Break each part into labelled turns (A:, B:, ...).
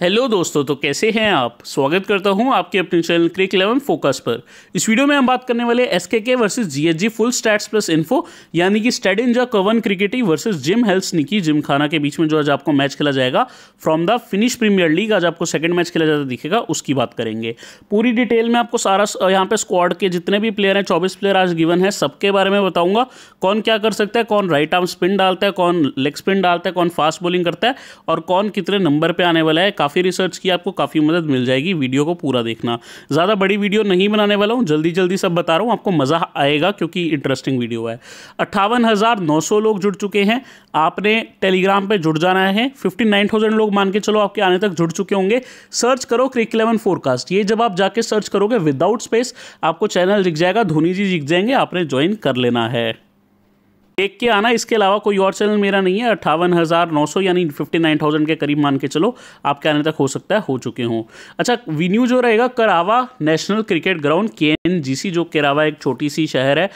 A: hello दोस्तों तो कैसे हैं आप स्वागत करता हूं आपके अपने चैनल क्रिक इलेवन फोकस पर इस वीडियो में हम बात करने वाले S K K versus G H G full stats plus info यानी कि स्टेड इंजा कवन क्रिकेटी वर्सेज जिम हेल्स निकी जिम खाना के बीच में जो आज आपको मैच खेला जाएगा from the Finnish premier league आज आपको सेकंड मैच खेला जाता दिखेगा उसकी बात करेंगे पूरी डिटेल में आपको सारा यहाँ पर स्क्वाड के जितने भी प्लेयर हैं चौबीस प्लेयर आज गिवन है सबके बारे में बताऊँगा कौन क्या कर सकता है कौन राइट आर्म स्पिन डालता है कौन लेग स्पिन डालता है कौन फास्ट बॉलिंग करता है और कौन कितने नंबर पर आने वाला है काफ़ी रिसर्च की आपको काफ़ी मदद मिल जाएगी वीडियो को पूरा देखना ज़्यादा बड़ी वीडियो नहीं बनाने वाला हूँ जल्दी जल्दी सब बता रहा हूँ आपको मज़ा आएगा क्योंकि इंटरेस्टिंग वीडियो है अट्ठावन लोग जुड़ चुके हैं आपने टेलीग्राम पर जुड़ जाना है फिफ्टी लोग मान के चलो आपके आने तक जुड़ चुके होंगे सर्च करो क्रिक इलेवन फोरकास्ट ये जब आप जाके सर्च करोगे विदाउट स्पेस आपको चैनल दिख जाएगा धोनी जी दिख जाएंगे आपने ज्वाइन कर लेना है देख के आना इसके अलावा कोई और चैनल मेरा नहीं है अट्ठावन हज़ार नौ सौ यानी फिफ्टी नाइन थाउजेंड के करीब मान के चलो आपके आने तक हो सकता है हो चुके हों अच्छा वीन्यू जो रहेगा Kerava national cricket ground K N G C जो करावा एक छोटी सी शहर है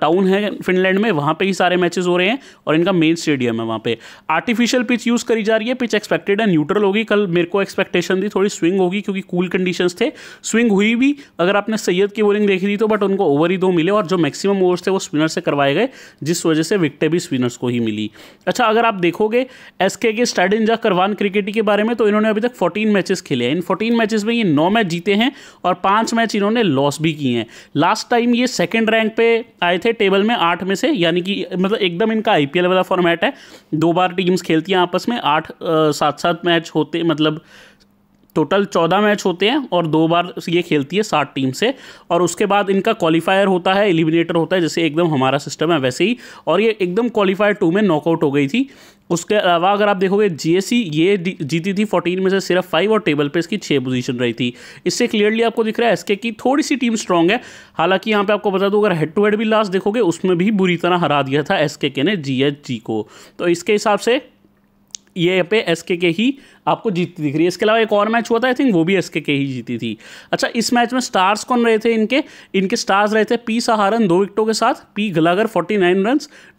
A: टाउन है फिनलैंड में वहाँ पर ही सारे मैचेज हो रहे हैं और इनका मेन स्टेडियम है वहाँ पर आर्टिफिशियल पिच यूज़ करी जा रही है पिच एक्सपेक्टेड है न्यूट्रल होगी कल मेरे को एक्सपेक्टेशन थी थोड़ी स्विंग होगी क्योंकि कूल कंडीशन थे स्विंग हुई भी अगर आपने सैयद की बॉलिंग देखी थी तो बट उनको ओवर ही दो मिले और जो मैक्सिमम ओवर्स थे वो स्पिनर से करवाए गए जिस वजह से विकटें भी स्पिनर्स को ही मिली अच्छा अगर आप देखोगे एस के के स्टैडिनजा करवान क्रिकेटी के बारे में तो इन्होंने अभी तक फोर्टीन मैचेस खेले हैं इन फोर्टीन मैचेस में ये नौ मैच जीते हैं और पाँच मैच इन्होंने लॉस भी किए हैं लास्ट टाइम ये सेकेंड रैंक पे आए थे टेबल में आठ में से यानी कि मतलब एकदम इनका आई वाला फॉर्मेट है दो बार टीम्स खेलती हैं आपस में आठ सात सात मैच होते मतलब टोटल चौदह मैच होते हैं और दो बार ये खेलती है सात टीम से और उसके बाद इनका क्वालिफायर होता है एलिमिनेटर होता है जैसे एकदम हमारा सिस्टम है वैसे ही और ये एकदम क्वालिफायर टू में नॉकआउट हो गई थी उसके अलावा अगर आप देखोगे जीएससी ये जीती थी फोर्टीन में से सिर्फ फाइव और टेबल पे इसकी छः पोजीशन रही थी इससे क्लियरली आपको दिख रहा है एसके की थोड़ी सी टीम स्ट्रांग है हालांकि यहाँ पे आपको बता दूँ अगर हेड टू हेड भी लास्ट देखोगे उसमें भी बुरी तरह हरा दिया था एसके ने जी को तो इसके हिसाब से ये पे एस के ही आपको जीतती दिख रही है इसके अलावा एक और मैच हुआ था आई थिंक वो भी एस के ही जीती थी अच्छा इस मैच में स्टार्स कौन रहे थे इनके इनके स्टार्स रहे थे पी सहारन दो विकटों के साथ P Gallagher forty nine run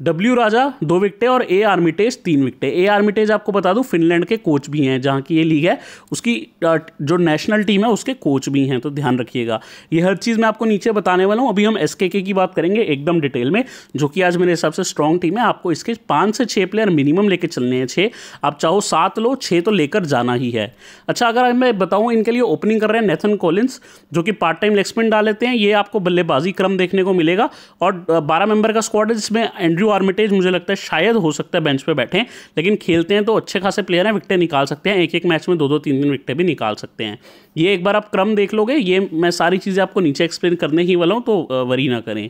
A: W Raja दो विकटे और ए आर्मिटेज तीन विकटे ए आर्मिटेज आपको बता दूँ फिनलैंड के कोच भी हैं जहाँ की ये लीग है उसकी जो नेशनल टीम है उसके कोच भी हैं तो ध्यान रखिएगा ये हर चीज़ मैं आपको नीचे बताने वाला हूँ अभी हम एस की बात करेंगे एकदम डिटेल में जो कि आज मेरे हिसाब से स्ट्रॉन्ग टीम है आपको इसके पाँच से छः प्लेयर मिनिमम लेके चलने हैं छः आप चाहो सात लो छः तो लेकर कर जाना ही है अच्छा अगर मैं बताऊँ इनके लिए ओपनिंग कर रहे हैं नेथन कोलिंस जो कि पार्ट टाइम लेग डाल लेते हैं ये आपको बल्लेबाजी क्रम देखने को मिलेगा और बारह मेंबर का स्क्वाड है जिसमें एंड्रू आर्मिटेज मुझे लगता है शायद हो सकता है बेंच पर बैठे लेकिन खेलते हैं तो अच्छे खासे प्लेयर हैं विकटें निकाल सकते हैं एक एक मैच में दो दो तीन तीन विकटें भी निकाल सकते हैं ये एक बार आप क्रम देख लोगे ये मैं सारी चीज़ें आपको नीचे एक्सप्लेन करने ही वाला हूँ तो वरी ना करें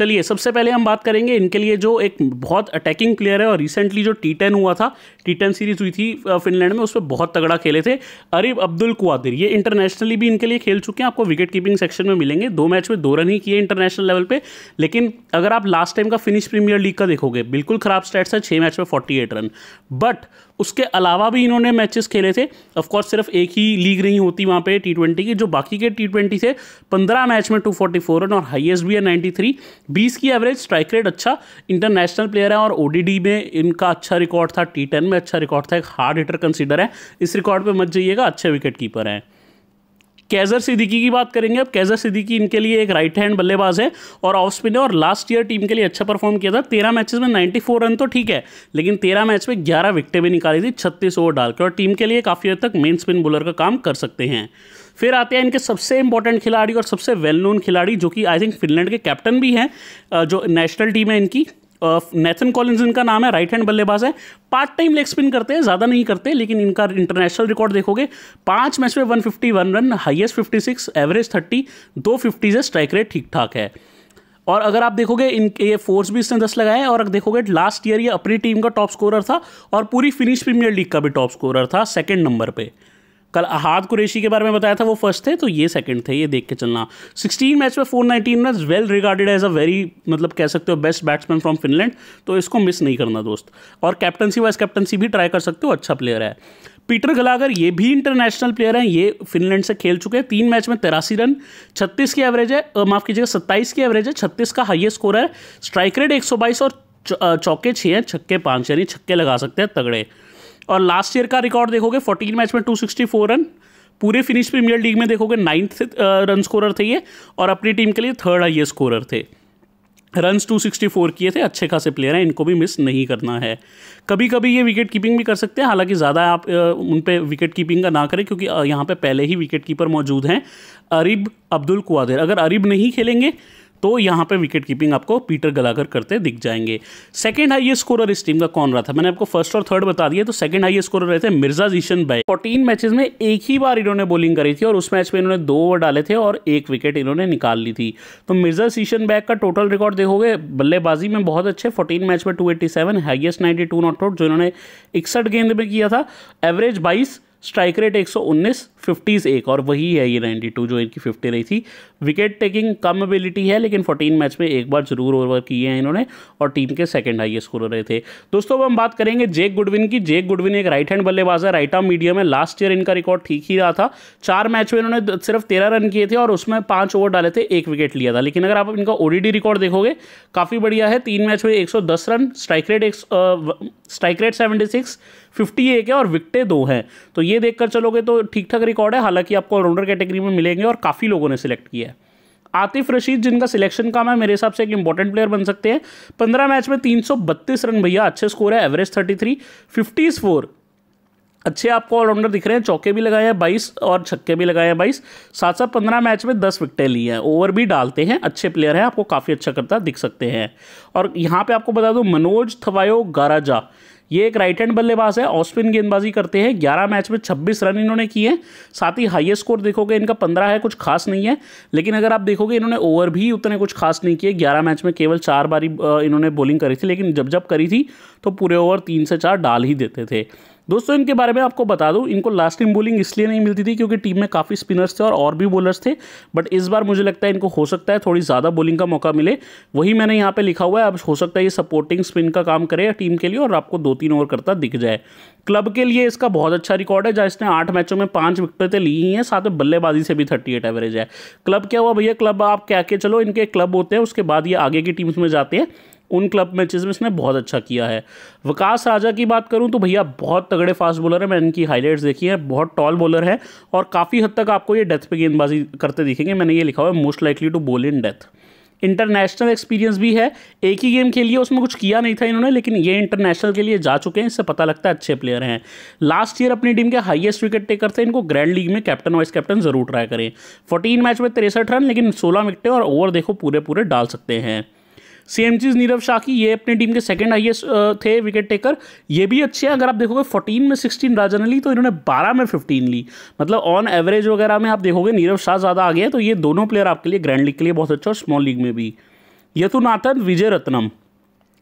A: चलिए सबसे पहले हम बात करेंगे इनके लिए जो एक बहुत अटैकिंग प्लेयर है और रिसेंटली जो टी टेन हुआ था टी टेन सीरीज हुई थी फिनलैंड में उस पर बहुत तगड़ा खेले थे अरिब अब्दुल कुआदिर ये इंटरनेशनली भी इनके लिए खेल चुके हैं आपको विकेट कीपिंग सेक्शन में मिलेंगे दो मैच में दो रन ही किए इंटरनेशनल लेवल पर लेकिन अगर आप लास्ट टाइम का फिनिश प्रीमियर लीग का देखोगे बिल्कुल खराब स्टैट्स है छः मैच में फोर्टी रन बट उसके अलावा भी इन्होंने मैचेस खेले थे ऑफकोर्स सिर्फ एक ही लीग नहीं होती वहाँ पे टी ट्वेंटी की जो बाकी के टी ट्वेंटी थे पंद्रह मैच में टू फोर्टी फोर रन और हाईएस्ट भी है नाइन्टी थ्री बीस की एवरेज स्ट्राइक रेट अच्छा इंटरनेशनल प्लेयर है और ओ में इनका अच्छा रिकॉर्ड था टी में अच्छा रिकॉर्ड था एक हार्ड हिटर कंसिडर है इस रिकॉर्ड पर मत जाइएगा अच्छे विकेट कीपर हैं कैजर सिद्दीकी की बात करेंगे अब कैजर सिद्दीकी इनके लिए एक राइट हैंड बल्लेबाज है और ऑफ स्पिन है और लास्ट ईयर टीम के लिए अच्छा परफॉर्म किया था तेरह मैचेस में नाइन्टी रन तो ठीक है लेकिन तेरह मैच में ग्यारह विकटें भी निकाली थी छत्तीस ओवर डालकर और टीम के लिए काफ़ी हद तक मेन स्पिन बॉलर का काम कर सकते हैं फिर आते हैं इनके सबसे इंपॉर्टेंट खिलाड़ी और सबसे वेल नोन खिलाड़ी जो कि आई थिंक फिनलैंड के कैप्टन भी हैं जो नेशनल टीम है इनकी नेथन कॉलिंस इनका नाम है राइट हैंड बल्लेबाज है पार्ट टाइम लेग स्पिन करते हैं ज़्यादा नहीं करते लेकिन इनका इंटरनेशनल रिकॉर्ड देखोगे पाँच मैच में one fifty one run highest fifty six average thirty दो फिफ्टी से स्ट्राइक रेट ठीक ठाक है और अगर आप देखोगे इनके ये फोर्स भी इसने दस लगाया है और देखोगे लास्ट ईयर ये अपनी टीम का टॉप स्कोरर था और पूरी फिनिश प्रीमियर लीग का भी टॉप स्कोरर था सेकेंड नंबर पर कल अहाद कुरेशी के बारे में बताया था वो फर्स्ट थे तो ये सेकंड थे ये देख के चलना 16 मैच में 419 match well regarded as a very मतलब कह सकते हो बेस्ट बैट्समैन फ्रॉम फिनलैंड तो इसको मिस नहीं करना दोस्त और कैप्टनसी वाइस कैप्टनसी भी ट्राई कर सकते हो अच्छा प्लेयर है पीटर गलागर ये भी इंटरनेशनल प्लेयर हैं ये फिनलैंड से खेल चुके हैं तीन मैच में तिरासी रन छत्तीस की एवरेज है माफ़ कीजिएगा सत्ताईस की एवरेज है छत्तीस का हाइएस्ट स्कोर है स्ट्राइक रेट एक और चौके छः हैं छक्के पाँच यानी छक्के लगा सकते हैं तगड़े और लास्ट ईयर का रिकॉर्ड देखोगे फोर्टीन मैच में टू सिक्सटी फोर रन पूरे फिनिश प्रीमियर लीग में देखोगे नाइन्थ रन स्कोरर थे ये और अपनी टीम के लिए थर्ड हाइएस्ट स्कोरर थे रन्स 264 किए थे अच्छे खासे प्लेयर हैं इनको भी मिस नहीं करना है कभी कभी ये विकेट कीपिंग भी कर सकते हैं हालांकि ज़्यादा आप उन पर विकेट कीपिंग का ना करें क्योंकि यहाँ पे पहले ही विकेट कीपर मौजूद हैं अरिब अब्दुल कुआदेर अगर अरिब नहीं खेलेंगे तो यहाँ पे विकेट कीपिंग आपको पीटर गलाकर करते दिख जाएंगे सेकंड हाईएस्ट स्कोरर इस टीम का कौन रहा था मैंने आपको फर्स्ट और थर्ड बता दिया तो सेकंड हाईएस्ट स्कोरर रहे थे मिर्जा जीशन भाई फोर्टीन मैचेस में एक ही बार इन्होंने बॉलिंग करी थी और उस मैच में इन्होंने दो ओवर डाले थे और एक विकेट इन्होंने निकाल ली थी तो मिर्जा जीशन बैग का टोटल रिकॉर्ड देखोगे बल्लेबाजी में बहुत अच्छे फोर्टीन मैच में two highest ninety not out जो इन्होंने इकसठ गेंद में किया था एवरेज बाईस स्ट्राइक रेट 119 उन्नीस एक और वही है ये 92 जो इनकी 50 रही थी विकेट टेकिंग कम एबिलिटी है लेकिन 14 मैच में एक बार जरूर ओवर किए हैं इन्होंने और टीम के सेकंड हाईएस्ट स्कोर रहे थे दोस्तों अब हम बात करेंगे जेक गुडविन की जेक गुडविन एक राइट हैंड बल्लेबाज है राइट आर्म मीडियम है लास्ट ईयर इनका रिकॉर्ड ठीक ही रहा था चार मैच में इन्होंने सिर्फ तेरह रन किए थे और उसमें पाँच ओवर डाले थे एक विकेट लिया था लेकिन अगर आप इनका ओडीडी रिकॉर्ड देखोगे काफ़ी बढ़िया है तीन मैच में एक run strike rate strike rate seventy fifty एक है और विकटे दो हैं तो ये देखकर चलोगे तो ठीक ठाक रिकॉर्ड है हालांकि आपको ऑलराउंडर कैटेगरी में मिलेंगे और काफ़ी लोगों ने सिलेक्ट किया है आतिफ रशीद जिनका सिलेक्शन काम है मेरे हिसाब से एक इंपॉर्टेंट प्लेयर बन सकते हैं पंद्रह मैच में तीन सौ बत्तीस रन भैया अच्छे स्कोर है average thirty three fifties four अच्छे आपको ऑलराउंडर दिख रहे हैं चौके भी लगाए हैं बाईस और छक्के भी लगाए हैं बाईस साथ साथ पंद्रह मैच में दस विकटें ली हैं ओवर भी डालते हैं अच्छे प्लेयर हैं आपको काफ़ी अच्छा करता दिख सकते हैं और यहाँ पे आपको बता दूँ मनोज थवायो गाराजा ये एक राइट हैंड बल्लेबाज है ऑस्पिन गेंदबाजी करते हैं ग्यारह मैच में छब्बीस रन इन्होंने किए हैं साथ ही हाइएस्ट स्कोर देखोगे इनका पंद्रह है कुछ खास नहीं है लेकिन अगर आप देखोगे इन्होंने ओवर भी उतने कुछ खास नहीं किए ग्यारह मैच में केवल चार बारी इन्होंने बॉलिंग करी थी लेकिन जब जब करी थी तो पूरे ओवर तीन से चार डाल ही देते थे दोस्तों इनके बारे में आपको बता दूं इनको लास्ट टाइम बोलिंग इसलिए नहीं मिलती थी क्योंकि टीम में काफ़ी स्पिनर्स थे और और भी बॉलर्स थे बट इस बार मुझे लगता है इनको हो सकता है थोड़ी ज़्यादा बॉलिंग का मौका मिले वही मैंने यहाँ पर लिखा हुआ है अब हो सकता है ये सपोर्टिंग स्पिन का काम करे टीम के लिए और आपको दो तीन ओवर करता दिख जाए क्लब के लिए इसका बहुत अच्छा रिकॉर्ड है जहाँ इसने आठ मैचों में पाँच विकटें ली ही हैं साथ में बल्लेबाजी से भी थर्टी एट एवरेज है क्लब क्या हुआ भैया क्लब आप क्या के चलो इनके क्लब होते हैं उसके बाद ये आगे की टीम्स में जाते हैं उन क्लब मैचेस में इसने बहुत अच्छा किया है विकास राजा की बात करूं तो भैया बहुत तगड़े फास्ट बॉलर है मैंने इनकी हाईलाइट्स देखी है बहुत टॉल बॉलर है और काफ़ी हद तक आपको ये डेथ पे गेंदबाजी करते दिखेंगे मैंने ये लिखा हुआ है मोस्ट लाइकली टू बोल इन डेथ इंटरनेशनल एक्सपीरियंस भी है एक ही गेम खेली है उसमें कुछ किया नहीं था इन्होंने लेकिन ये इंटरनेशनल के लिए जा चुके हैं इससे पता लगता है अच्छे प्लेयर हैं लास्ट ईयर अपनी टीम के हाईएस्ट विकेट टेकर थे इनको ग्रैंड लीग में कैप्टन वाइस कैप्टन जरूर ट्राई करें फोर्टीन मैच में तिरसठ रन लेकिन सोलह विकटें और ओवर देखो पूरे पूरे डाल सकते हैं सेम चीज़ नीरव की ये अपनी टीम के सेकंड हाईएस्ट uh, थे विकेट टेकर ये भी अच्छे हैं अगर आप देखोगे 14 में 16 राजा ने ली तो इन्होंने 12 में 15 ली मतलब ऑन एवरेज वगैरह में आप देखोगे नीरव शाह ज़्यादा आ गया तो ये दोनों प्लेयर आपके लिए ग्रैंड लीग के लिए बहुत अच्छा और स्मॉल लीग में भी यथुनाथन विजय रत्नम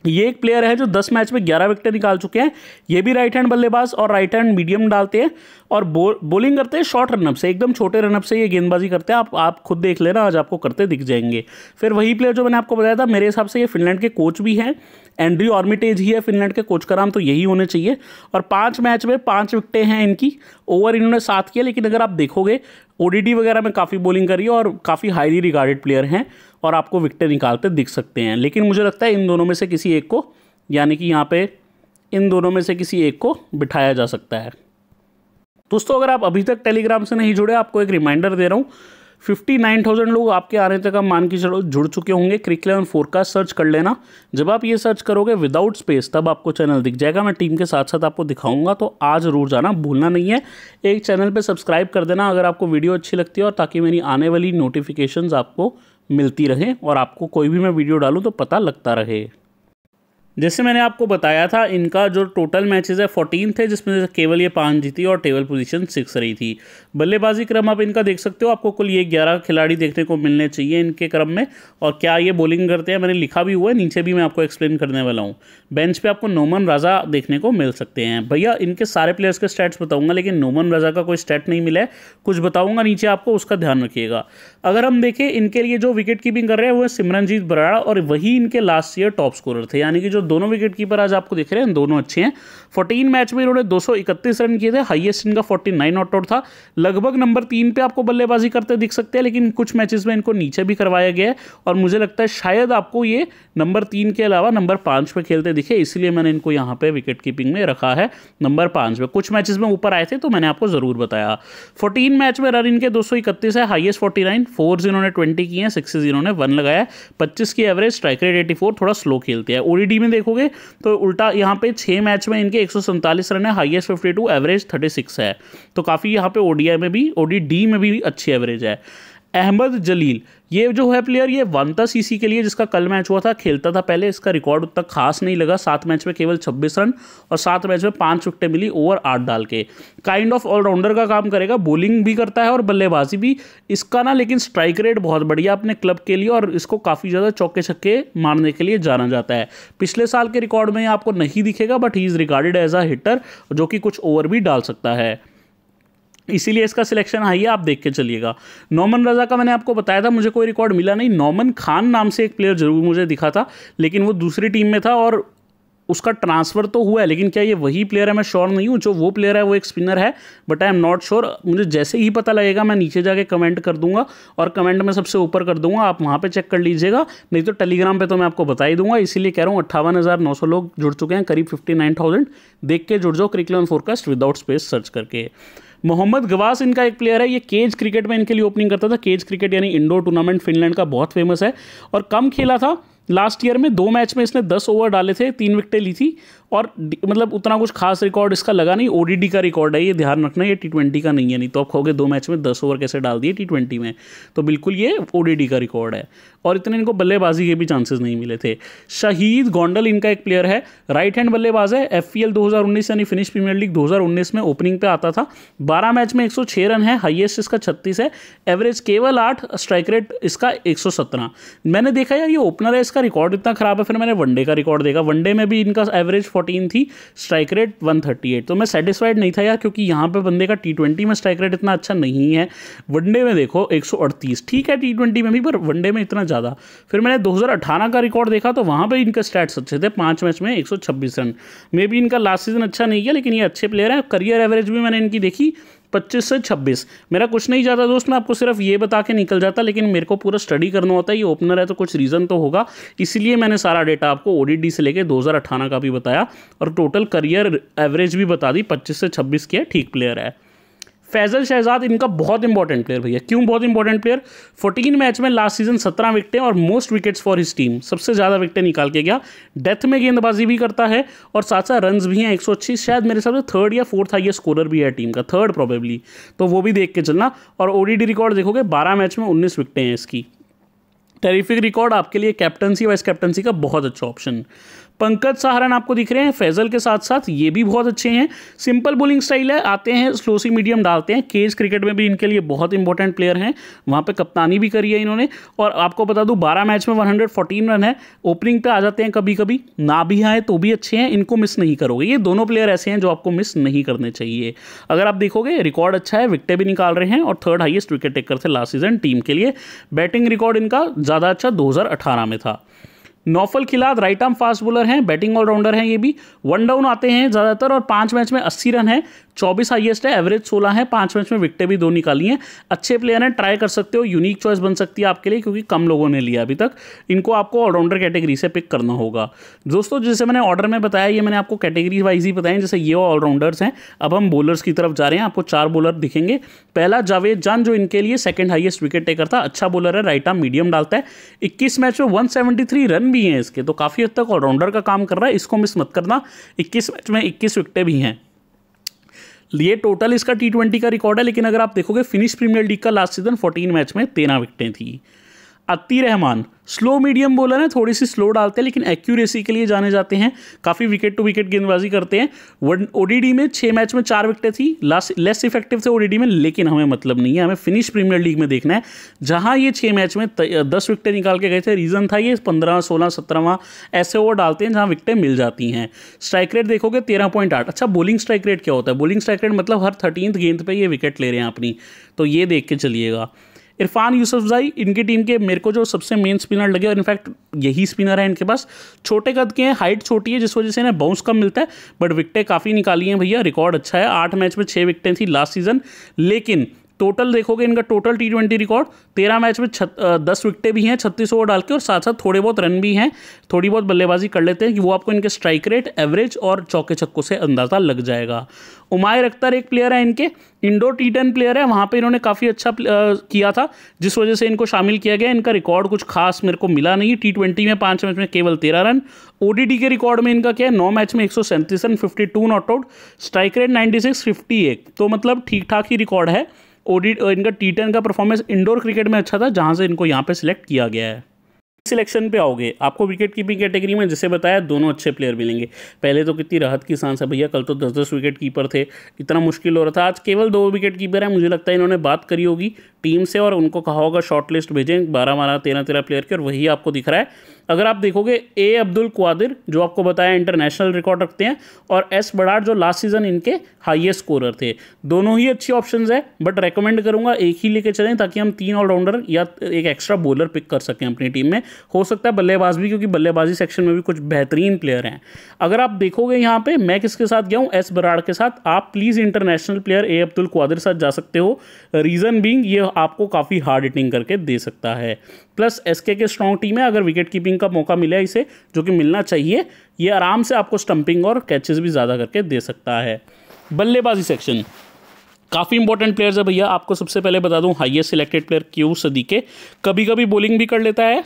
A: ये एक प्लेयर है जो 10 मैच में 11 विकेट निकाल चुके हैं ये भी राइट हैंड बल्लेबाज और राइट हैंड मीडियम डालते हैं और बो, बोलिंग करते हैं शॉर्ट रनअप से एकदम छोटे रनअप से ये गेंदबाजी करते हैं आप आप खुद देख लेना आज आपको करते दिख जाएंगे फिर वही प्लेयर जो मैंने आपको बताया था मेरे हिसाब से ये फिनलैंड के कोच भी हैं एंड्री ऑर्मिटेज ही है फिनलैंड के कोच का नाम तो यही होने चाहिए और पाँच मैच में पाँच विकटें हैं इनकी ओवर इन्होंने सात किया लेकिन अगर आप देखोगे ओ वगैरह में काफ़ी बॉलिंग करी है और काफ़ी हाईली रिगार्डेड प्लेयर हैं और आपको विकटे निकालते दिख सकते हैं लेकिन मुझे लगता है इन दोनों में से किसी एक को यानी कि यहाँ पे इन दोनों में से किसी एक को बिठाया जा सकता है दोस्तों अगर आप अभी तक टेलीग्राम से नहीं जुड़े आपको एक रिमाइंडर दे रहा हूँ फिफ्टी नाइन थाउजेंड लोग आपके आने तक आप मान के चलो जुड़ चुके होंगे क्रिक लेवन फोरकास्ट सर्च कर लेना जब आप ये सर्च करोगे विदाउट स्पेस तब आपको चैनल दिख जाएगा मैं टीम के साथ साथ आपको दिखाऊंगा तो आज जरूर जाना भूलना नहीं है एक चैनल पर सब्सक्राइब कर देना अगर आपको वीडियो अच्छी लगती है और ताकि मेरी आने वाली नोटिफिकेशन आपको मिलती रहे और आपको कोई भी मैं वीडियो डालूँ तो पता लगता रहे जैसे मैंने आपको बताया था इनका जो टोटल मैचेस है फोर्टीन थे जिसमें से केवल ये पाँच जीती और टेबल पोजीशन सिक्स रही थी बल्लेबाजी क्रम आप इनका देख सकते हो आपको कुल ये ग्यारह खिलाड़ी देखने को मिलने चाहिए इनके क्रम में और क्या ये बॉलिंग करते हैं मैंने लिखा भी हुआ है नीचे भी मैं आपको एक्सप्लेन करने वाला हूँ बेंच पर आपको नोमन राजा देखने को मिल सकते हैं भैया इनके सारे प्लेयर्स के स्टैट्स बताऊँगा लेकिन नोमन राजा का कोई स्टैट नहीं मिला है कुछ बताऊँगा नीचे आपको उसका ध्यान रखिएगा अगर हम देखें इनके लिए जो विकेट कीपिंग कर रहे हैं वो सिमरनजीत बराड़ा और वही इनके लास्ट ईयर टॉप स्कोरर थे यानी कि जो दोनों विकेट कीपर आज आपको दिख रहे हैं दोनों अच्छे हैं फोर्टीन मैच में इन्होंने 231 रन किए थे हाईएस्ट इनका 49 नॉट आउट था लगभग नंबर तीन पे आपको बल्लेबाजी करते दिख सकते हैं लेकिन कुछ मैचेस में इनको नीचे भी करवाया गया है और मुझे लगता है शायद आपको ये नंबर तीन के अलावा नंबर पाँच पे खेलते दिखे इसलिए मैंने इनको यहाँ पर विकेट कीपिंग में रखा है नंबर पाँच पे कुछ मैचेज में ऊपर आए थे तो मैंने आपको ज़रूर बताया फोर्टीन मैच में रन इनके दो है हाइएस्ट फोर्टी नाइन फोर्स इन्होंने ट्वेंटी किए हैं सिक्सेज इन्होंने वन लगाया पच्चीस की एवरेज स्ट्राइक रेट एटी थोड़ा स्लो खेलते हैं ओडीडी में देखोगे तो उल्टा यहाँ पे छः मैच में इनके एक रन है हाइएस्ट फिफ्टी एवरेज थर्टी है तो काफ़ी यहाँ पे ओ में भी ओ में भी अच्छी एवरेज है अहमद जलील ये जो है प्लेयर ये वनता सीसी के लिए जिसका कल मैच हुआ था खेलता था पहले इसका रिकॉर्ड उतना खास नहीं लगा सात मैच में केवल 26 रन और सात मैच में पांच विकटें मिली ओवर आठ डाल के काइंड ऑफ ऑलराउंडर का काम करेगा बॉलिंग भी करता है और बल्लेबाजी भी इसका ना लेकिन स्ट्राइक रेट बहुत बढ़िया अपने क्लब के लिए और इसको काफ़ी ज़्यादा चौके छक्के मारने के लिए जाना जाता है पिछले साल के रिकॉर्ड में आपको नहीं दिखेगा but he is recorded as a hitter जो कि कुछ ओवर भी डाल सकता है इसीलिए इसका सिलेक्शन हाई है आप देख के चलिएगा नोमन रज़ा का मैंने आपको बताया था मुझे कोई रिकॉर्ड मिला नहीं नोमन खान नाम से एक प्लेयर जरूर मुझे दिखा था लेकिन वो दूसरी टीम में था और उसका ट्रांसफ़र तो हुआ है लेकिन क्या ये वही प्लेयर है मैं श्योर नहीं हूँ जो वो प्लेयर है वो एक स्पिनर है but I am not sure मुझे जैसे ही पता लगेगा मैं नीचे जाके कमेंट कर दूंगा और कमेंट में सबसे ऊपर कर दूंगा आप वहाँ पे चेक कर लीजिएगा नहीं तो टेलीग्राम पे तो मैं आपको बता ही दूंगा इसीलिए कह रहा हूँ अट्ठावन लोग जुड़ चुके हैं करीब फिफ्टी देख के जुड़ जाओ Criclane forecast without space search करके मोहम्मद गवास इनका एक प्लेयर है ये केज क्रिकेट में इनके लिए ओपनिंग करता था केज क्रिकेट यानी इंडोर टूर्नामेंट फिनलैंड का बहुत फेमस है और कम खेला था लास्ट ईयर में दो मैच में इसने दस ओवर डाले थे तीन विकटें ली थी और मतलब उतना कुछ खास रिकॉर्ड इसका लगा नहीं ओडीडी का रिकॉर्ड है ये ध्यान रखना ये टी ट्वेंटी का नहीं है नहीं तो आप कहोगे दो मैच में दस ओवर कैसे डाल दिए टी ट्वेंटी में तो बिल्कुल ये ओडीडी का रिकॉर्ड है और इतने इनको बल्लेबाजी के भी चांसेस नहीं मिले थे शहीद गोंडल इनका एक प्लेयर है राइट हैंड बल्लेबाज है एफ पी एल दो हज़ार उन्नीस यानी फिनिश प्रीमियर लीग दो हज़ार उन्नीस में ओपनिंग पे आता था बारह मैच में एक सौ छः रन है हाइएस्ट इसका छत्तीस है एवरेज केवल आठ स्ट्राइक रेट इसका एक सौ सत्रह मैंने देखा यार ये ओपनर है इसका रिकॉर्ड इतना खराब है फिर मैंने वनडे का रिकॉर्ड देखा वनडे में भी इनका एवरेज फोर्टीन थी strike rate one thirty eight तो मैं सेटिस्फाइड नहीं था यार क्योंकि यहाँ पे बंदे का टी ट्वेंटी में स्ट्राइक रेट इतना अच्छा नहीं है वनडे में देखो एक सौ अड़तीस ठीक है टी ट्वेंटी में भी पर वनडे में इतना ज़्यादा फिर मैंने दो हज़ार अठारह का रिकॉर्ड देखा तो वहाँ पर इनका स्टैट्स अच्छे थे पाँच मैच में एक सौ छब्बीस रन मे भी इनका लास्ट सीजन अच्छा नहीं किया लेकिन ये अच्छे प्लेयर हैं करियर एवरेज भी मैंने इनकी देखी पच्चीस से छब्बीस मेरा कुछ नहीं जाता दोस्त मैं आपको सिर्फ ये बता के निकल जाता लेकिन मेरे को पूरा स्टडी करना होता है ये ओपनर है तो कुछ रीज़न तो होगा इसीलिए मैंने सारा डेटा आपको ओ से लेकर दो का भी बताया और टोटल करियर एवरेज भी बता दी पच्चीस से छब्बीस की ठीक प्लेयर है फैजल शहजाद इनका बहुत इंपॉर्टेंट प्लेयर भैया क्यों बहुत इंपॉर्टेंट प्लेयर 14 मैच में लास्ट सीजन 17 विकटें और most wickets for his team सबसे ज़्यादा विकटें निकाल के गया डेथ में गेंदबाजी भी करता है और साथ साथ रन भी हैं एक शायद मेरे हिसाब से थर्ड या फोर्थ हाइए स्कोरर भी है टीम का थर्ड प्रॉबेबली तो वो भी देख के चलना और ओ रिकॉर्ड देखोगे बारह मैच में उन्नीस विकटें हैं इसकी टेरिफिक रिकॉर्ड आपके लिए कैप्टनसी वाइस कैप्टनसी का बहुत अच्छा ऑप्शन पंकज सहारन आपको दिख रहे हैं फैजल के साथ साथ ये भी बहुत अच्छे हैं सिंपल बोलिंग स्टाइल है आते हैं स्लो सी मीडियम डालते हैं केज क्रिकेट में भी इनके लिए बहुत इंपॉर्टेंट प्लेयर हैं वहाँ पर कप्तानी भी करी है इन्होंने और आपको बता दूँ बारह मैच में वन रन है ओपनिंग पर आ जाते हैं कभी कभी ना भी आए तो भी अच्छे हैं इनको मिस नहीं करोगे ये दोनों प्लेयर ऐसे हैं जो आपको मिस नहीं करने चाहिए अगर आप देखोगे रिकॉर्ड अच्छा है विकटें भी निकाल रहे हैं और थर्ड हाइएस्ट विकेट टेकर थे लास्ट सीजन टीम के लिए बैटिंग रिकॉर्ड इनका ज़्यादा अच्छा 2018 में था नौफल खिलाद राइट आर्म फास्ट बॉलर हैं बैटिंग ऑलराउंडर हैं ये भी वन डाउन आते हैं ज़्यादातर और पाँच मैच में अस्सी रन है चौबीस हाइएस्ट है एवरेज सोलह है पांच मैच में विकटें भी दो निकाली हैं अच्छे प्लेयर हैं ट्राई कर सकते हो यूनिक चॉइस बन सकती है आपके लिए क्योंकि कम लोगों ने लिया अभी तक इनको आपको ऑलराउंडर कैटेगरी से पिक करना होगा दोस्तों जैसे मैंने ऑर्डर में बताया ये मैंने आपको कैटेगरी वाइज ही बताया जैसे ये ऑलराउंडर्स हैं अब हम बॉलर्स की तरफ जा रहे हैं आपको चार बॉलर दिखेंगे पहला जावेद जान जो इनके लिए सेकंड हाईएस्ट विकेट टेकर था अच्छा बॉलर है राइट आर्म मीडियम डालता है 21 मैच में 173 रन भी हैं इसके तो काफ़ी हद तक ऑलराउंडर का काम कर रहा है इसको मिस मत करना 21 मैच में 21 विकटें भी हैं ये टोटल इसका टी ट्वेंटी का रिकॉर्ड है लेकिन अगर आप देखोगे फिनिश प्रीमियर लीग का लास्ट सीजन फोर्टीन मैच में तेरह विकटें थी अति रहमान स्लो मीडियम बोलर हैं थोड़ी सी स्लो डालते हैं लेकिन एक्यूरेसी के लिए जाने जाते हैं काफ़ी विकेट टू विकेट गेंदबाजी करते हैं वन ओडीडी में छः मैच में चार विकेटें थी लास्ट लेस इफेक्टिव थे ओडीडी में लेकिन हमें मतलब नहीं है हमें फिनिश प्रीमियर लीग में देखना है जहां ये छः मैच में दस विकटें निकाल के गए थे रीज़न था ये पंद्रह सोलह सत्रहवा ऐसे ओवर डालते हैं जहाँ विकटें मिल जाती हैं स्ट्राइक रेट देखोगे तेरह पॉइंट आठ अच्छा बोलिंग स्ट्राइक रेट क्या होता है बोलिंग स्ट्राइक रेट मतलब हर थर्टीन गेंद पर ये विकेट ले रहे हैं अपनी तो ये देख के चलिएगा इरफान यूसुफजाई इनकी टीम के मेरे को जो सबसे मेन स्पिनर लगे और इनफैक्ट यही स्पिनर है इनके पास छोटे कद के हैं हाइट छोटी है जिस वजह से इन्हें बाउंस कम मिलता है बट विकटें काफ़ी निकाली हैं भैया रिकॉर्ड अच्छा है आठ मैच में छः विकटें थी लास्ट सीजन लेकिन टोटल देखोगे इनका टोटल टी ट्वेंटी रिकॉर्ड तेरह मैच में छत, दस विकटें भी हैं छत्तीस ओवर डाल के और साथ साथ थोड़े बहुत रन भी हैं थोड़ी बहुत बल्लेबाजी कर लेते हैं कि वो आपको इनके स्ट्राइक रेट एवरेज और चौके छक्कों से अंदाज़ा लग जाएगा उमायर अख्तर एक प्लेयर है इनके इंडोर टी टेन प्लेयर है वहाँ पे इन्होंने काफ़ी अच्छा किया था जिस वजह से इनको शामिल किया गया इनका रिकॉर्ड कुछ खास मेरे को मिला नहीं टी ट्वेंटी में पाँच मैच में केवल तेरह रन ओडीडी के रिकॉर्ड में इनका क्या है नौ मैच में एक run fifty two not out strike rate ninety six fifty एक तो मतलब ठीक ठाक ही रिकॉर्ड है ओडिट इनका टी का परफॉर्मेंस इंडोर क्रिकेट में अच्छा था जहाँ से इनको यहाँ पर सिलेक्ट किया गया है सिलेक्शन पे आओगे आपको विकेट कीपिंग कैटेगरी में जैसे बताया दोनों अच्छे प्लेयर मिलेंगे पहले तो कितनी राहत की सांस है भैया कल तो दस दस विकेट कीपर थे इतना मुश्किल हो रहा था आज केवल दो विकेट कीपर है मुझे लगता है इन्होंने बात करी होगी टीम से और उनको कहा होगा शॉर्ट लिस्ट भेजें बारह बारह तेरह तेरह प्लेयर के और वही आपको दिख रहा है अगर आप देखोगे ए अब्दुल क्वादिर जो आपको बताया इंटरनेशनल रिकॉर्ड रखते हैं और एस बड़ाट जो लास्ट सीजन इनके हाईएस्ट स्कोरर थे दोनों ही अच्छी ऑप्शन है बट रेकमेंड करूंगा एक ही लेके चलें ताकि हम तीन ऑलराउंडर या एक एक्स्ट्रा बॉलर पिक कर सकें अपनी टीम में हो सकता है बल्लेबाज भी क्योंकि बल्लेबाजी सेक्शन में भी कुछ बेहतरीन प्लेयर हैं अगर आप देखोगे यहाँ पे मैं किसके साथ गया हूँ एस बराड़ के साथ आप please international player A Abdul Qadir साथ जा सकते हो रीज़न बींग ये आपको काफ़ी हार्ड हिटिंग करके दे सकता है प्लस एस के स्ट्रॉन्ग टीम है अगर विकेट कीपिंग का मौका मिला इसे जो कि मिलना चाहिए ये आराम से आपको स्टंपिंग और कैचेस भी ज़्यादा करके दे सकता है बल्लेबाजी सेक्शन काफ़ी इंपॉर्टेंट प्लेयर्स है भैया आपको सबसे पहले बता दूं हाईएस्ट सिलेक्टेड प्लेयर क्यू सदी के कभी कभी बॉलिंग भी कर लेता है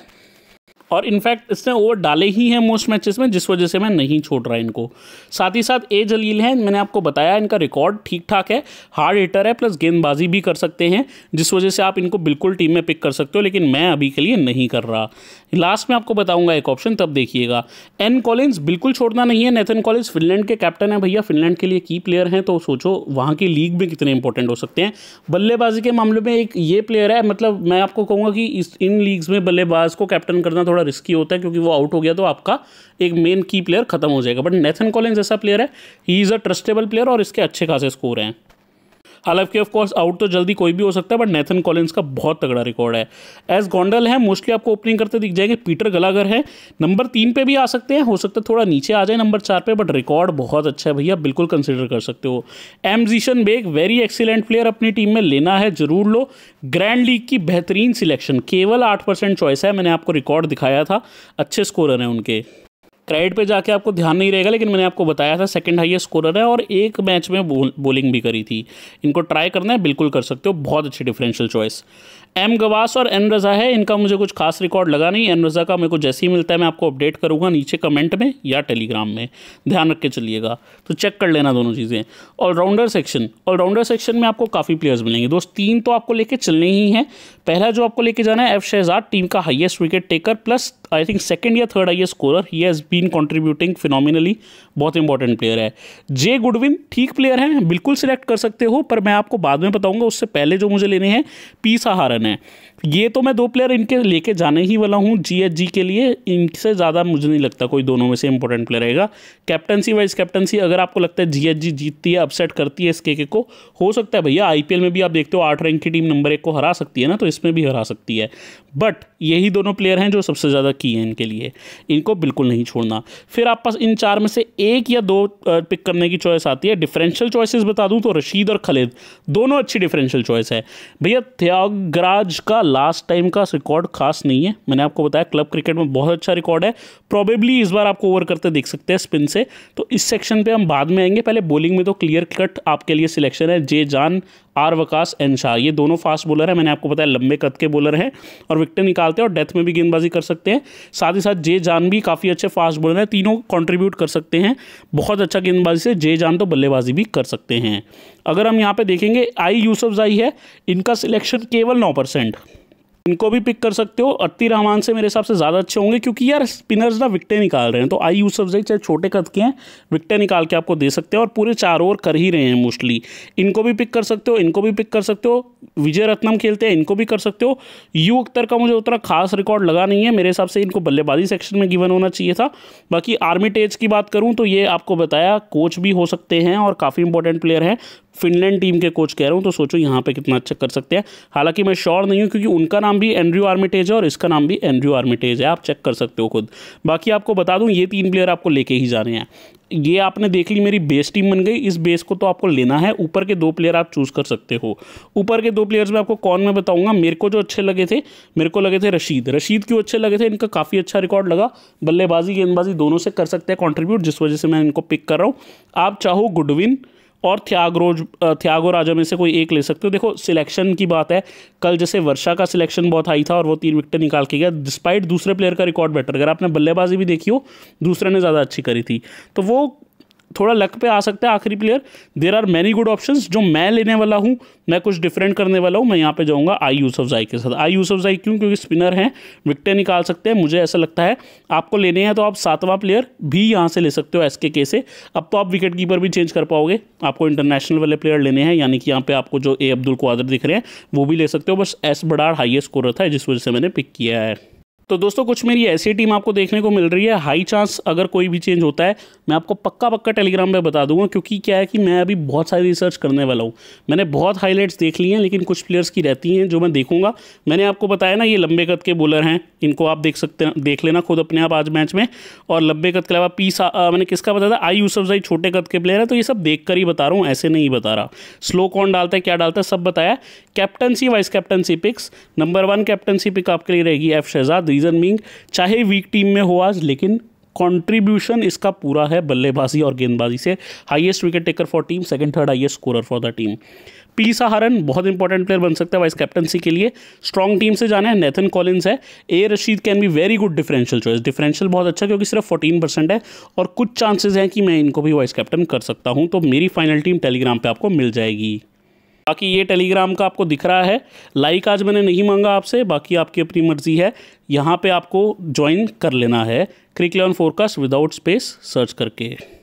A: और इनफैक्ट इसने ओवर डाले ही हैं मोस्ट मैचेस में जिस वजह से मैं नहीं छोड़ रहा इनको साथ ही साथ ए जलील है मैंने आपको बताया इनका रिकॉर्ड ठीक ठाक है हार्ड हिटर है प्लस गेंदबाजी भी कर सकते हैं जिस वजह से आप इनको बिल्कुल टीम में पिक कर सकते हो लेकिन मैं अभी के लिए नहीं कर रहा लास्ट में आपको बताऊंगा एक ऑप्शन तब देखिएगा एन कॉलिंस बिल्कुल छोड़ना नहीं है नेथन कॉलिंस फिनलैंड के कैप्टन है भैया फिनलैंड के लिए की प्लेयर हैं तो सोचो वहाँ की लीग में कितने इंपॉर्टेंट हो सकते हैं बल्लेबाजी के मामले में एक ये प्लेयर है मतलब मैं आपको कहूँगा कि इस इन लीग्स में बल्लेबाज को कैप्टन करना थोड़ा रिस्की होता है क्योंकि वो आउट हो गया तो आपका एक मेन की प्लेयर खत्म हो जाएगा बट नेथन कॉलिंस ऐसा प्लेयर है ही इज़ अ ट्रस्टेबल प्लेयर और इसके अच्छे खासे स्कोर हैं हालांकि ऑफकोर्स आउट तो जल्दी कोई भी हो सकता है बट नेथन कॉलिन्स का बहुत तगड़ा रिकॉर्ड है एस गोंडल है मोस्टली आपको ओपनिंग करते दिख जाएंगे पीटर गलागर है नंबर तीन पे भी आ सकते हैं हो सकता है थोड़ा नीचे आ जाए नंबर चार पे बट रिकॉर्ड बहुत अच्छा है भैया बिल्कुल कंसिडर कर सकते हो M Zeeshan Baig very excellent player अपनी टीम में लेना है जरूर लो ग्रैंड लीग की बेहतरीन सिलेक्शन केवल आठ परसेंट चॉइस है मैंने आपको रिकॉर्ड दिखाया था अच्छे स्कोरर हैं उनके क्रेडिट पे जाके आपको ध्यान नहीं रहेगा लेकिन मैंने आपको बताया था सेकंड हाईएस्ट स्कोरर है और एक मैच में बोलिंग भी करी थी इनको ट्राई करना है बिल्कुल कर सकते हो बहुत अच्छी डिफरेंशियल चॉइस एम गवास और एन रज़ा है इनका मुझे कुछ खास रिकॉर्ड लगा नहीं एन रज़ा का मेरे को जैसे ही मिलता है मैं आपको अपडेट करूँगा नीचे कमेंट में या टेलीग्राम में ध्यान रख के चलिएगा तो चेक कर लेना दोनों चीज़ें ऑलराउंडर सेक्शन ऑलराउंडर सेक्शन में आपको काफ़ी प्लेयर्स मिलेंगे दोस्त तीन तो आपको लेके चलने ही हैं पहला जो आपको लेके जाना है एफ शहजाद टीम का highest wicket taker plus I think second या थर्ड हाइएस्ट स्कोरर ही हैज़ बीन कॉन्ट्रीब्यूटिंग फिनोमिनली बहुत इंपॉर्टेंट प्लेयर है जे गुडविन ठीक प्लेयर हैं बिल्कुल सिलेक्ट कर सकते हो पर मैं आपको बाद में बताऊँगा उससे पहले जो मुझे लेने हैं पी सहारन eine ये तो मैं दो प्लेयर इनके लेके जाने ही वाला हूँ जी के लिए इनसे ज़्यादा मुझे नहीं लगता कोई दोनों में से इंपॉर्टेंट प्लेयर रहेगा कैप्टनसी वाइज कैप्टनसी अगर आपको लगता है जी जीतती है अपसेट करती है इस के को हो सकता है भैया आई में भी आप देखते हो आठ रैंक की टीम नंबर एक को हरा सकती है ना तो इसमें भी हरा सकती है बट यही दोनों प्लेयर हैं जो सबसे ज़्यादा की हैं इनके लिए इनको बिल्कुल नहीं छोड़ना फिर आप पास इन चार में से एक या दो पिक करने की चॉइस आती है डिफरेंशियल चॉइसेस बता दूँ तो रशीद और खलिद दोनों अच्छी डिफरेंशियल चॉइस है भैया त्यागराज का लास्ट टाइम का रिकॉर्ड खास नहीं है मैंने आपको बताया क्लब क्रिकेट में बहुत अच्छा रिकॉर्ड है प्रॉबेबली इस बार आपको ओवर करते देख सकते हैं स्पिन से तो इस सेक्शन पे हम बाद में आएंगे पहले बॉलिंग में तो क्लियर कट आपके लिए सिलेक्शन है जे जान आर वकास एन शाह ये दोनों फास्ट बॉलर हैं मैंने आपको बताया लंबे कद के बॉलर हैं और विकटें निकालते हैं और डेथ में भी गेंदबाजी कर सकते हैं साथ ही साथ जे जान भी काफ़ी अच्छे फास्ट बॉलर हैं तीनों कंट्रीब्यूट कर सकते हैं बहुत अच्छा गेंदबाजी से जे जान तो बल्लेबाजी भी कर सकते हैं अगर हम यहाँ पर देखेंगे आई यूसफ जाई है इनका सिलेक्शन केवल नौ परसेंट इनको भी पिक कर सकते हो अति रहमान से मेरे हिसाब से ज़्यादा अच्छे होंगे क्योंकि यार स्पिनर्स ना विकटें निकाल रहे हैं तो आई यूज सब्जेक्ट चाहे छोटे कद के हैं विकटें निकाल के आपको दे सकते हो और पूरे चार ओवर कर ही रहे हैं मोस्टली इनको भी पिक कर सकते हो इनको भी पिक कर सकते हो विजय रत्नम खेलते हैं इनको भी कर सकते हो यू अख्तर का मुझे उतना खास रिकॉर्ड लगा नहीं है मेरे हिसाब से इनको बल्लेबाजी सेक्शन में गिवन होना चाहिए था बाकी आर्मी टेज की बात करूँ तो ये आपको बताया कोच भी हो सकते हैं और काफ़ी इंपॉर्टेंट प्लेयर हैं फिनलैंड टीम के कोच कह रहा हूँ तो सोचो यहाँ पे कितना अच्छा कर सकते हैं हालांकि मैं श्योर नहीं हूँ क्योंकि उनका नाम भी एंड्रयू आर्मिटेज है और इसका नाम भी एंड्रयू आर्मिटेज है आप चेक कर सकते हो खुद बाकी आपको बता दूँ ये तीन प्लेयर आपको लेके ही जाने हैं ये आपने देख ली मेरी बेस टीम बन गई इस बेस को तो आपको लेना है ऊपर के दो प्लेयर आप चूज़ कर सकते हो ऊपर के दो प्लेयर्स में आपको कौन मैं बताऊंगा मेरे को जो अच्छे लगे थे मेरे को लगे थे रशीद रशीद क्यों अच्छे लगे थे इनका काफ़ी अच्छा रिकॉर्ड लगा बल्लेबाजी गेंदबाजी दोनों से कर सकते हैं कॉन्ट्रीब्यूट जिस वजह से मैं इनको पिक कर रहा हूँ आप चाहो गुडविन और थ्यागरोज थ्यागो राजा में से कोई एक ले सकते हो देखो सिलेक्शन की बात है कल जैसे वर्षा का सिलेक्शन बहुत हाई था और वो तीन विकेट निकाल के गया डिस्पाइट दूसरे प्लेयर का रिकॉर्ड बेटर अगर आपने बल्लेबाजी भी देखी हो दूसरे ने ज़्यादा अच्छी करी थी तो वो थोड़ा लक पे आ सकता है आखिरी player there are many good option जो मैं लेने वाला हूँ मैं कुछ डिफरेंट करने वाला हूँ मैं यहाँ पे जाऊँगा आई यूसफ जाई के साथ आई यूसफ जाई क्यों क्योंकि स्पिनर हैं विकटें निकाल सकते हैं मुझे ऐसा लगता है आपको लेने हैं तो आप सातवां प्लेयर भी यहाँ से ले सकते हो एस के के से अब तो आप विकेट कीपर भी चेंज कर पाओगे आपको इंटरनेशनल वाले प्लेयर लेने हैं यानी कि यहाँ पे आपको जो ए अब्दुल क्वादर दिख रहे हैं वो भी ले सकते हो बस एस बड़ाड़ हाइएस्ट स्कोर था जिस वजह से मैंने पिक किया है तो दोस्तों कुछ मेरी ऐसी टीम आपको देखने को मिल रही है हाई चांस अगर कोई भी चेंज होता है मैं आपको पक्का पक्का टेलीग्राम पे बता दूंगा क्योंकि क्या है कि मैं अभी बहुत सारी रिसर्च करने वाला हूँ मैंने बहुत हाईलाइट्स देख ली हैं लेकिन कुछ प्लेयर्स की रहती हैं जो मैं देखूंगा मैंने आपको बताया ना ये लंबे कद के बॉलर हैं इनको आप देख सकते हैं देख लेना खुद अपने आप आज मैच में और लंबे कद के अलावा पी मैंने किसका बताया था आई जाई छोटे कद के प्लेयर है तो ये सब देख कर ही बता रहा हूँ ऐसे नहीं बता रहा स्लो कौन डालता है क्या डालता है सब बताया captaincy vice captaincy picks number one captaincy pick आपके लिए रहेगी एफ शहजाद रीज़न मींग चाहे वीक टीम में हो आज लेकिन कंट्रीब्यूशन इसका पूरा है बल्लेबाजी और गेंदबाजी से highest wicket taker for team second third highest scorer for the team P Saharan बहुत इंपॉर्टेंट प्लेयर बन सकता है वाइस कैप्टनसी के लिए स्ट्रॉन्ग टीम से जाना है नेथन कॉलिन्स है A Rashid can be very good differential choice differential बहुत अच्छा क्योंकि सिर्फ फोर्टीन परसेंट है और कुछ चांसेस हैं कि मैं इनको भी वाइस कैप्टन कर सकता हूँ तो मेरी फाइनल टीम टेलीग्राम पर आपको मिल जाएगी बाकी ये टेलीग्राम का आपको दिख रहा है लाइक आज मैंने नहीं मांगा आपसे बाकी आपकी अपनी मर्जी है यहाँ पे आपको ज्वाइन कर लेना है Criclane forecast without space search करके